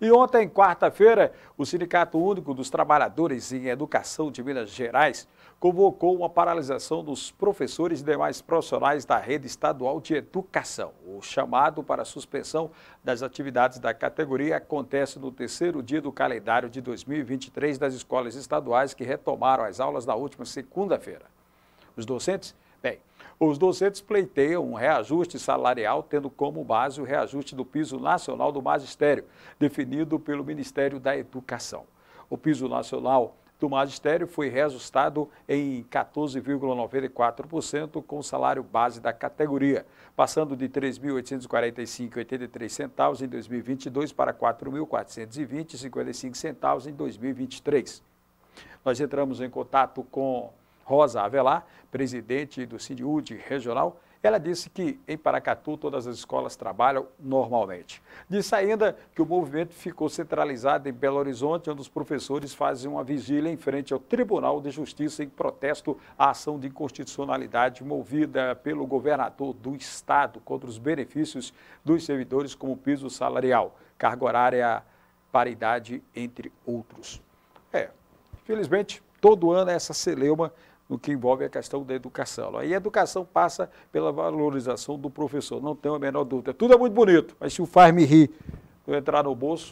E ontem, quarta-feira, o Sindicato Único dos Trabalhadores em Educação de Minas Gerais convocou uma paralisação dos professores e demais profissionais da rede estadual de educação. O chamado para suspensão das atividades da categoria acontece no terceiro dia do calendário de 2023 das escolas estaduais que retomaram as aulas na última segunda-feira. Os docentes Bem, os docentes pleiteiam um reajuste salarial tendo como base o reajuste do piso nacional do magistério, definido pelo Ministério da Educação. O piso nacional do magistério foi reajustado em 14,94% com o salário base da categoria, passando de R$ 3.845,83 centavos em 2022 para R$ 4.420,55 centavos em 2023. Nós entramos em contato com Rosa Avelar, presidente do Sindiúde Regional, ela disse que em Paracatu todas as escolas trabalham normalmente. Disse ainda que o movimento ficou centralizado em Belo Horizonte, onde os professores fazem uma vigília em frente ao Tribunal de Justiça em protesto à ação de inconstitucionalidade movida pelo governador do estado contra os benefícios dos servidores como piso salarial, carga horária, paridade, entre outros. É, infelizmente, todo ano essa celeuma no que envolve a questão da educação. Aí a educação passa pela valorização do professor, não tenho a menor dúvida. Tudo é muito bonito, mas se o faz me rir, eu entrar no bolso,